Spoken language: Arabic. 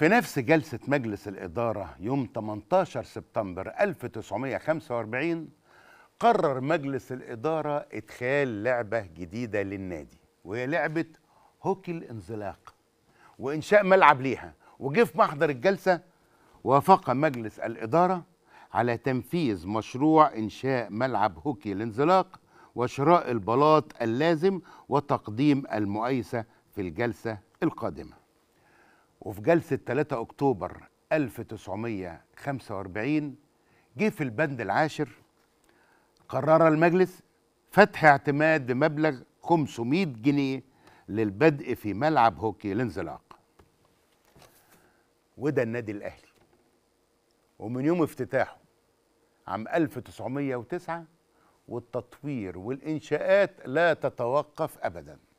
في نفس جلسة مجلس الإدارة يوم 18 سبتمبر 1945 قرر مجلس الإدارة إدخال لعبة جديدة للنادي وهي لعبة هوكي الانزلاق وإنشاء ملعب ليها وجه في محضر الجلسة وافق مجلس الإدارة على تنفيذ مشروع إنشاء ملعب هوكي الانزلاق وشراء البلاط اللازم وتقديم المؤيسة في الجلسة القادمة وفي جلسة 3 أكتوبر 1945 جه في البند العاشر قرر المجلس فتح اعتماد بمبلغ 500 جنيه للبدء في ملعب هوكي الانزلاق وده النادي الأهلي ومن يوم افتتاحه عام 1909 والتطوير والإنشاءات لا تتوقف أبداً